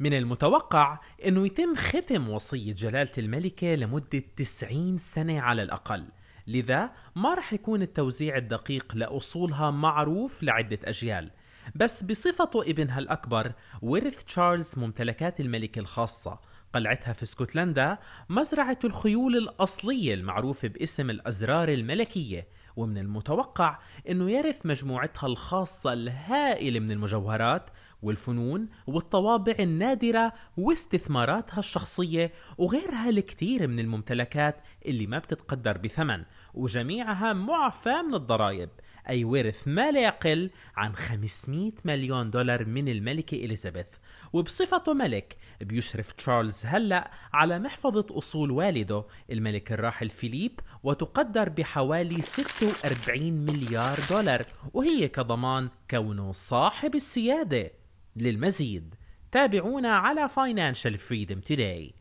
من المتوقع أنه يتم ختم وصية جلالة الملكة لمدة 90 سنة على الأقل لذا ما رح يكون التوزيع الدقيق لأصولها معروف لعدة أجيال بس بصفته ابنها الأكبر ورث تشارلز ممتلكات الملكة الخاصة قلعتها في اسكتلندا مزرعة الخيول الأصلية المعروفة باسم الأزرار الملكية ومن المتوقع أنه يرث مجموعتها الخاصة الهائلة من المجوهرات والفنون والطوابع النادرة واستثماراتها الشخصية وغيرها الكثير من الممتلكات اللي ما بتتقدر بثمن وجميعها معفى من الضرائب أي ورث ما لا يقل عن 500 مليون دولار من الملكة إليزابيث وبصفته ملك بيشرف تشارلز هلأ على محفظة أصول والده الملك الراحل فيليب وتقدر بحوالي 46 مليار دولار وهي كضمان كونه صاحب السيادة للمزيد تابعونا على Financial Freedom Today